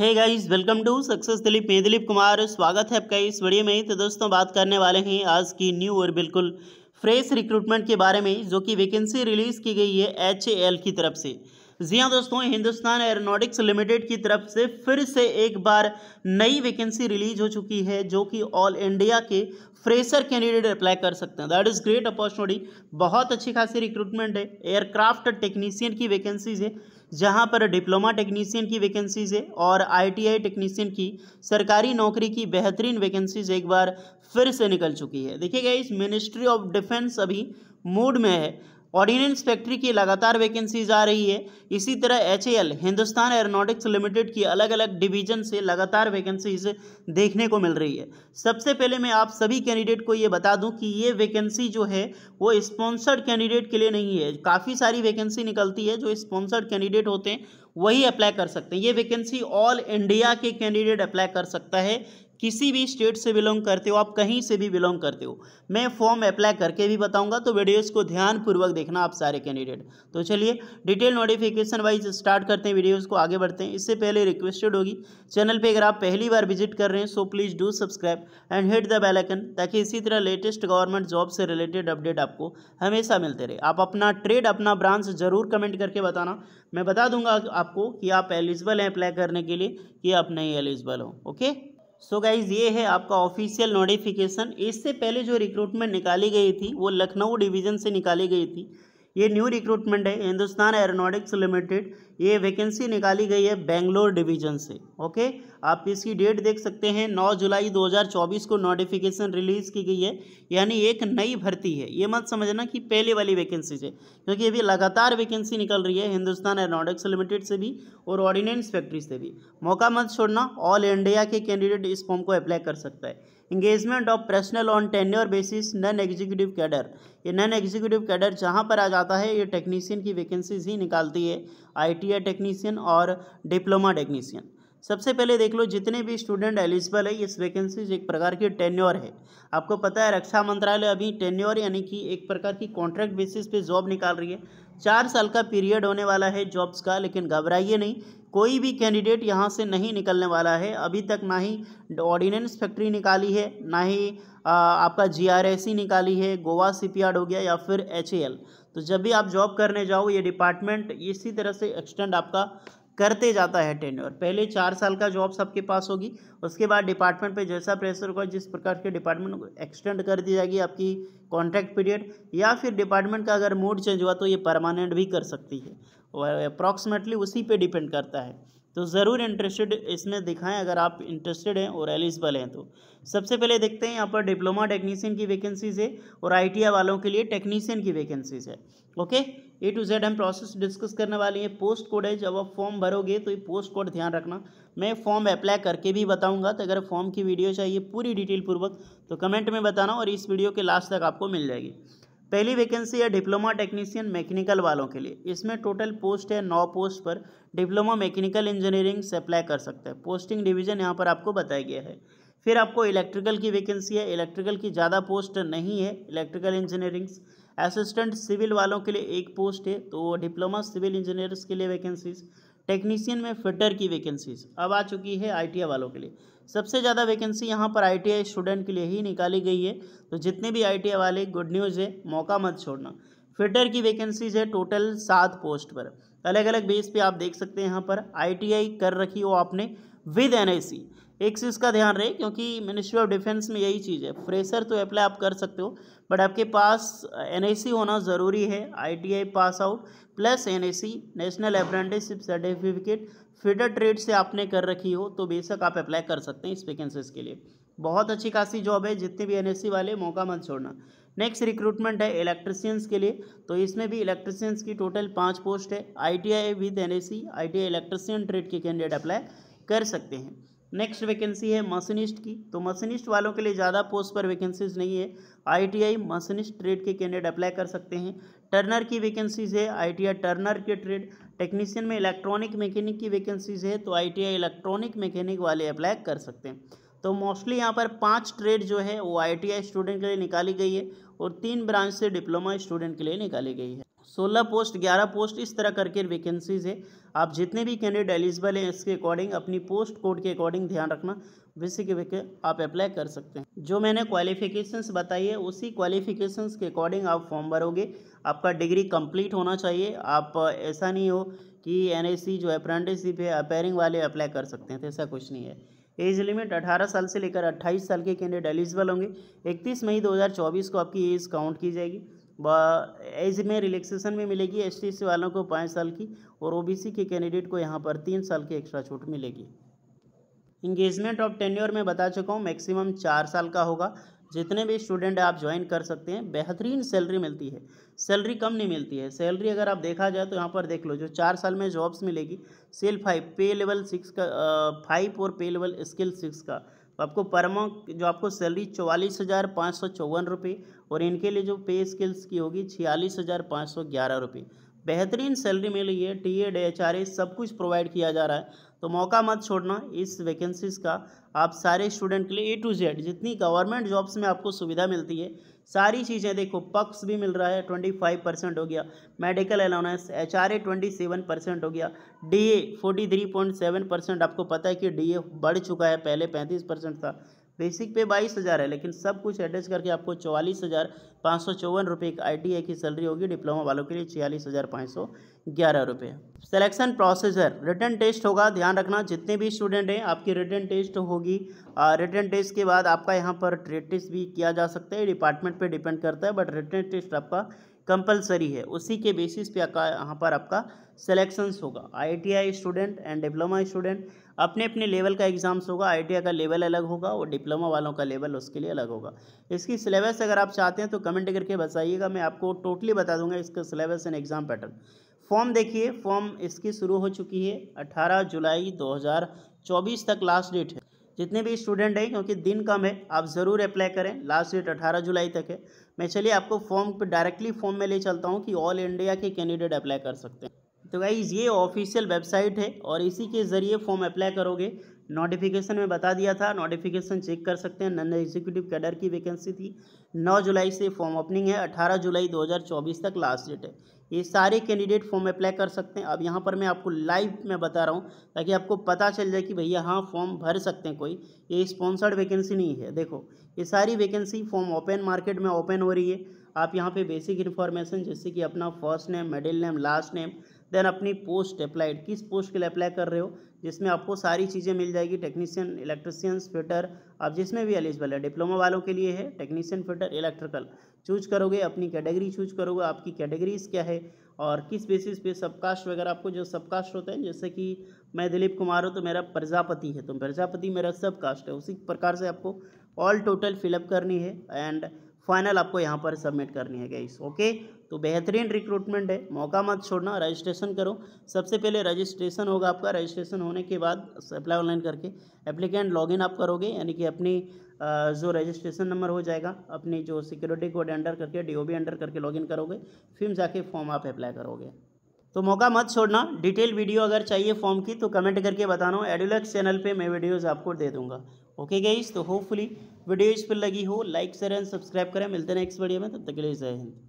है guys welcome to success Dilip मैं दिलीप कुमार स्वागत है आपका इस वीडियो में तो दोस्तों बात करने वाले हैं आज की न्यू और बिल्कुल फ्रेश रिक्रूटमेंट के बारे में जो कि वैकेंसी रिलीज़ की गई है एच की तरफ से जी हाँ दोस्तों हिंदुस्तान एरोनॉटिक्स लिमिटेड की तरफ से फिर से एक बार नई वैकेंसी रिलीज हो चुकी है जो कि ऑल इंडिया के फ्रेशर कैंडिडेट अप्लाई कर सकते हैं दैट इज़ ग्रेट अपॉर्चुनिटी बहुत अच्छी खासी रिक्रूटमेंट है एयरक्राफ्ट टेक्नीसियन की वैकेंसीज है जहाँ पर डिप्लोमा टेक्नीसियन की वैकेंसीज है और आईटीआई टेक्नीशियन की सरकारी नौकरी की बेहतरीन वैकेंसीज एक बार फिर से निकल चुकी है देखिए इस मिनिस्ट्री ऑफ डिफेंस अभी मूड में है ऑर्डिनेंस फैक्ट्री की लगातार वैकेंसीज आ रही है इसी तरह एच हिंदुस्तान एरोनॉटिक्स लिमिटेड की अलग अलग डिवीजन से लगातार वैकेंसीज देखने को मिल रही है सबसे पहले मैं आप सभी कैंडिडेट को ये बता दूं कि ये वैकेंसी जो है वो स्पॉन्सर्ड कैंडिडेट के लिए नहीं है काफ़ी सारी वैकेंसी निकलती है जो स्पॉन्सर्ड कैंडिडेट होते हैं वही अप्लाई कर सकते हैं ये वैकेंसी ऑल इंडिया के कैंडिडेट अप्लाई कर सकता है किसी भी स्टेट से बिलोंग करते हो आप कहीं से भी बिलोंग करते हो मैं फॉर्म अप्लाई करके भी बताऊंगा तो वीडियोस को ध्यानपूर्वक देखना आप सारे कैंडिडेट तो चलिए डिटेल नोटिफिकेशन वाइज स्टार्ट करते हैं वीडियोस को आगे बढ़ते हैं इससे पहले रिक्वेस्टेड होगी चैनल पर अगर आप पहली बार विजिट कर रहे हैं so please do subscribe and hit the bell icon ताकि इसी तरह लेटेस्ट गवर्नमेंट जॉब से रिलेटेड अपडेट आपको हमेशा मिलते रहे आप अपना ट्रेड अपना ब्रांच ज़रूर कमेंट करके बताना मैं बता दूंगा आपको कि आप एलिजिबल हैं अप्लाई करने के लिए कि आप नहीं एलिजिबल हो ओके सो so गाइज ये है आपका ऑफिशियल नोटिफिकेशन इससे पहले जो रिक्रूटमेंट निकाली गई थी वो लखनऊ डिवीज़न से निकाली गई थी ये न्यू रिक्रूटमेंट है हिंदुस्तान एरोनॉटिक्स लिमिटेड ये वैकेंसी निकाली गई है बेंगलोर डिवीजन से ओके आप इसकी डेट देख सकते हैं 9 जुलाई 2024 को नोटिफिकेशन रिलीज़ की गई है यानी एक नई भर्ती है ये मत समझना कि पहले वाली वैकेंसी से क्योंकि अभी लगातार वैकेंसी निकल रही है हिंदुस्तान एरोनॉटिक्स लिमिटेड से भी और ऑर्डिनेंस फैक्ट्री से भी मौका मत छोड़ना ऑल इंडिया के कैंडिडेट इस फॉर्म को अप्लाई कर सकता है engagement of personnel on tenure basis non executive cadre ये नन एग्जीक्यूटिव कैडर जहाँ पर आ जाता है ये टेक्नीशियन की वैकेंसीज ही निकालती है आईटीआई टेक्नीशियन और डिप्लोमा टेक्नीशियन सबसे पहले देख लो जितने भी स्टूडेंट एलिजिबल है इस वैकेंसीज एक प्रकार की टेन्योर है आपको पता है रक्षा मंत्रालय अभी टेन्योर यानी कि एक प्रकार की कॉन्ट्रैक्ट बेसिस पे जॉब निकाल रही है चार साल का पीरियड होने वाला है जॉब्स का लेकिन घबराइए नहीं कोई भी कैंडिडेट यहाँ से नहीं निकलने वाला है अभी तक ना ही ऑर्डिनेंस फैक्ट्री निकाली है ना ही आ, आपका जी निकाली है गोवा सी हो गया या फिर एच तो जब भी आप जॉब करने जाओ ये डिपार्टमेंट इसी तरह से एक्सटेंड आपका करते जाता है टेन्योर पहले चार साल का जॉब सबके पास होगी उसके बाद डिपार्टमेंट पे जैसा प्रेशर होगा जिस प्रकार के डिपार्टमेंट को एक्सटेंड कर दी जाएगी आपकी कॉन्ट्रैक्ट पीरियड या फिर डिपार्टमेंट का अगर मूड चेंज हुआ तो ये परमानेंट भी कर सकती है और अप्रॉक्सीमेटली उसी पे डिपेंड करता है तो ज़रूर इंटरेस्टेड इसमें दिखाएं अगर आप इंटरेस्टेड हैं और एलिजिबल हैं तो सबसे पहले देखते हैं यहाँ पर डिप्लोमा टेक्नीशियन की वैकेंसीज है और आई वालों के लिए टेक्नीशियन की वैकेंसीज है ओके ए टू जेड हम प्रोसेस डिस्कस करने वाले हैं पोस्ट कोड है जब आप फॉर्म भरोगे तो ये पोस्ट कोड ध्यान रखना मैं फॉर्म अप्लाई करके भी बताऊंगा तो अगर फॉर्म की वीडियो चाहिए पूरी डिटेल पूर्वक तो कमेंट में बताना और इस वीडियो के लास्ट तक आपको मिल जाएगी पहली वैकेंसी है डिप्लोमा टेक्नीशियन मैकेनिकल वालों के लिए इसमें टोटल पोस्ट है नौ पोस्ट पर डिप्लोमा मैकेनिकल इंजीनियरिंग से अप्लाई कर सकते हैं पोस्टिंग डिवीजन यहाँ पर आपको बताया गया है फिर आपको इलेक्ट्रिकल की वैकेंसी है इलेक्ट्रिकल की ज़्यादा पोस्ट नहीं है इलेक्ट्रिकल इंजीनियरिंग्स असिस्टेंट सिविल वालों के लिए एक पोस्ट है तो डिप्लोमा सिविल इंजीनियर्स के लिए वैकेंसीज़ टेक्नीशियन में फिटर की वैकेंसीज अब आ चुकी है आई वालों के लिए सबसे ज़्यादा वैकेंसी यहाँ पर आई स्टूडेंट के लिए ही निकाली गई है तो जितने भी आई वाले गुड न्यूज़ है मौका मत छोड़ना फिटर की वैकेंसीज है टोटल सात पोस्ट पर अलग अलग बेस पे आप देख सकते हैं यहाँ पर आईटीआई कर रखी हो आपने विद एन एक चीज़ का ध्यान रहे क्योंकि मिनिस्ट्री ऑफ डिफेंस में यही चीज़ है फ्रेशर तो अप्लाई आप कर सकते हो बट आपके पास एन होना ज़रूरी है I pass out plus N national apprenticeship certificate fitter trade से आपने कर रखी हो तो बेशक आप अप्लाई कर सकते हैं इस वैकेंसीज के लिए बहुत अच्छी खासी जॉब है जितने भी एन वाले मौका मत छोड़ना नेक्स्ट रिक्रूटमेंट है इलेक्ट्रिशियंस के लिए तो इसमें भी इलेक्ट्रिशियंस की टोटल पाँच पोस्ट है I T I with N A C I T I electrician trade के कैंडिडेट अप्लाई कर सकते हैं नेक्स्ट वैकेंसी है मशीनिस्ट की तो मशीनिस्ट वालों के लिए ज़्यादा पोस्ट पर वैकेंसीज नहीं है आईटीआई मशीनिस्ट ट्रेड के कैंडिडेट अप्लाई कर सकते हैं टर्नर की वैकेंसीज है आईटीआई टर्नर के ट्रेड टेक्नीशियन में इलेक्ट्रॉनिक मैकेनिक की वैकेंसीज है तो आईटीआई इलेक्ट्रॉनिक मैकेनिक वाले अप्लाई कर सकते हैं तो मोस्टली यहाँ पर पाँच ट्रेड जो है वो आई स्टूडेंट के लिए निकाली गई है और तीन ब्रांच से डिप्लोमा स्टूडेंट के लिए निकाली गई है सोलह पोस्ट ग्यारह पोस्ट इस तरह करके वैकेंसीज है आप जितने भी कैंडिडेट एलिजिबल हैं इसके अकॉर्डिंग अपनी पोस्ट कोड के अकॉर्डिंग ध्यान रखना वैसे के वे आप अप्लाई कर सकते हैं जो मैंने क्वालिफिकेशंस बताई है उसी क्वालिफिकेशंस के अकॉर्डिंग आप फॉर्म भरोगे आपका डिग्री कंप्लीट होना चाहिए आप ऐसा नहीं हो कि एन जो अप्रेंटिसशिप है अपेयरिंग वाले अप्लाई कर सकते हैं तो ऐसा कुछ नहीं है एज लिमिट 18 साल से लेकर 28 साल के कैंडिडेट एलिजिबल होंगे 31 मई 2024 को आपकी एज काउंट की जाएगी ऐसे में रिलैक्सेशन भी मिलेगी एस टी वालों को पाँच साल की और ओबीसी के कैंडिडेट को यहाँ पर तीन साल की एक्स्ट्रा छूट मिलेगी इंगेजमेंट ऑफ टेन्योर में बता चुका हूँ मैक्सिमम चार साल का होगा जितने भी स्टूडेंट आप ज्वाइन कर सकते हैं बेहतरीन सैलरी मिलती है सैलरी कम नहीं मिलती है सैलरी अगर आप देखा जाए तो यहाँ पर देख लो जो चार साल में जॉब्स मिलेगी सेल फाइव पे लेवल सिक्स का फाइव और पे लेवल स्किल सिक्स का तो आपको परमा जो आपको सैलरी चौवालीस हज़ार पाँच सौ चौवन रुपये और इनके लिए जो पे स्किल्स की होगी छियालीस हज़ार पाँच सौ ग्यारह रुपये बेहतरीन सैलरी मिल रही है T and H R A सब कुछ प्रोवाइड किया जा रहा है तो मौका मत छोड़ना इस वैकेंसीज़ का आप सारे स्टूडेंट के लिए ए टू जेड जितनी गवर्नमेंट जॉब्स में आपको सुविधा मिलती है सारी चीज़ें देखो पक्स भी मिल रहा है ट्वेंटी फाइव परसेंट हो गया medical allowance H R A twenty seven percent हो गया D A forty three point seven percent आपको पता है कि डी ए बढ़ चुका है पहले पैंतीस परसेंट था बेसिक पे बाईस हज़ार है लेकिन सब कुछ अटैच करके आपको चौवालीस हज़ार पाँच सौ चौवन रुपये एक आई e की सैलरी होगी डिप्लोमा वालों के लिए छियालीस हज़ार पाँच सौ ग्यारह रुपये सेलेक्शन प्रोसीजर रिटर्न टेस्ट होगा ध्यान रखना जितने भी स्टूडेंट हैं आपकी रिटर्न टेस्ट होगी रिटर्न टेस्ट के बाद आपका यहाँ पर ट्रेड टेस्ट भी किया जा सकता है डिपार्टमेंट पर डिपेंड करता है बट रिटर्न टेस्ट आपका कंपलसरी है उसी के बेसिस पे आपका यहाँ पर आपका सेलेक्शंस होगा ITI e student and diploma student अपने अपने लेवल का एग्ज़ाम्स होगा आई का लेवल अलग होगा और डिप्लोमा वालों का लेवल उसके लिए अलग होगा इसकी सिलेबस अगर आप चाहते हैं तो कमेंट करके बताइएगा मैं आपको टोटली बता दूंगा इसका syllabus and exam pattern form देखिए फॉर्म इसकी शुरू हो चुकी है अट्ठारह जुलाई चौबीस तक लास्ट डेट है जितने भी स्टूडेंट हैं क्योंकि दिन कम है आप ज़रूर अप्लाई करें लास्ट डेट अठारह जुलाई तक है मैं चलिए आपको फॉर्म पर डायरेक्टली फॉर्म में ले चलता हूँ कि ऑल इंडिया के कैंडिडेट अप्लाई कर सकते हैं तो गाइज ये ऑफिशियल वेबसाइट है और इसी के ज़रिए फॉर्म अप्लाई करोगे नोटिफिकेशन में बता दिया था नोटिफिकेशन चेक कर सकते हैं नन एग्जीक्यूटिव कैडर की वैकेंसी थी 9 जुलाई से फॉर्म ओपनिंग है 18 जुलाई 2024 तक लास्ट डेट है ये सारे कैंडिडेट फॉर्म अप्लाई कर सकते हैं अब यहाँ पर मैं आपको लाइव में बता रहा हूँ ताकि आपको पता चल जाए कि भैया हाँ फॉर्म भर सकते हैं कोई ये स्पॉन्सर्ड वैकेंसी नहीं है देखो ये सारी वैकेंसी फॉर्म ओपन मार्केट में ओपन हो रही है आप यहाँ पे बेसिक इन्फॉर्मेशन जैसे कि अपना first name middle name last name then अपनी पोस्ट अप्लाइड किस पोस्ट के लिए अप्लाई कर रहे हो जिसमें आपको सारी चीज़ें मिल जाएगी टेक्नीशियन इलेक्ट्रिशियन फिटर आप जिसमें भी एलिजिबल है डिप्लोमा वालों के लिए है टेक्नीशियन फिटर इलेक्ट्रिकल चूज करोगे अपनी कैटेगरी चूज करोगे आपकी कैटेगरीज क्या है और किस बेसिस पे सबकास्ट वगैरह आपको जो सबकास्ट होते हैं जैसे कि मैं दिलीप कुमार हूँ तो मेरा प्रजापति है तो प्रजापति मेरा सबकास्ट है उसी प्रकार से आपको ऑल टोटल फिलअप करनी है एंड फाइनल आपको यहाँ पर सबमिट करनी है गाइस ओके तो बेहतरीन रिक्रूटमेंट है मौका मत छोड़ना रजिस्ट्रेशन करो सबसे पहले रजिस्ट्रेशन होगा आपका रजिस्ट्रेशन होने के बाद अप्लाई ऑनलाइन करके एप्लीकेंट लॉगिन आप करोगे यानी कि अपनी जो रजिस्ट्रेशन नंबर हो जाएगा अपनी जो सिक्योरिटी कोड एंटर करके बी एंटर करके लॉगिन करोगे फिर जाके फॉर्म आप अप्लाई करोगे तो मौका मत छोड़ना डिटेल वीडियो अगर चाहिए फॉर्म की तो कमेंट करके बताना एडुलक्स चैनल पर मैं वीडियोज आपको दे दूँगा ओके गईस तो होपफुली वीडियो इस पर लगी हो लाइक शेयर एंड सब्सक्राइब करें मिलते हैं नेक्स्ट वीडियो में तब तक के लिए जय हिंद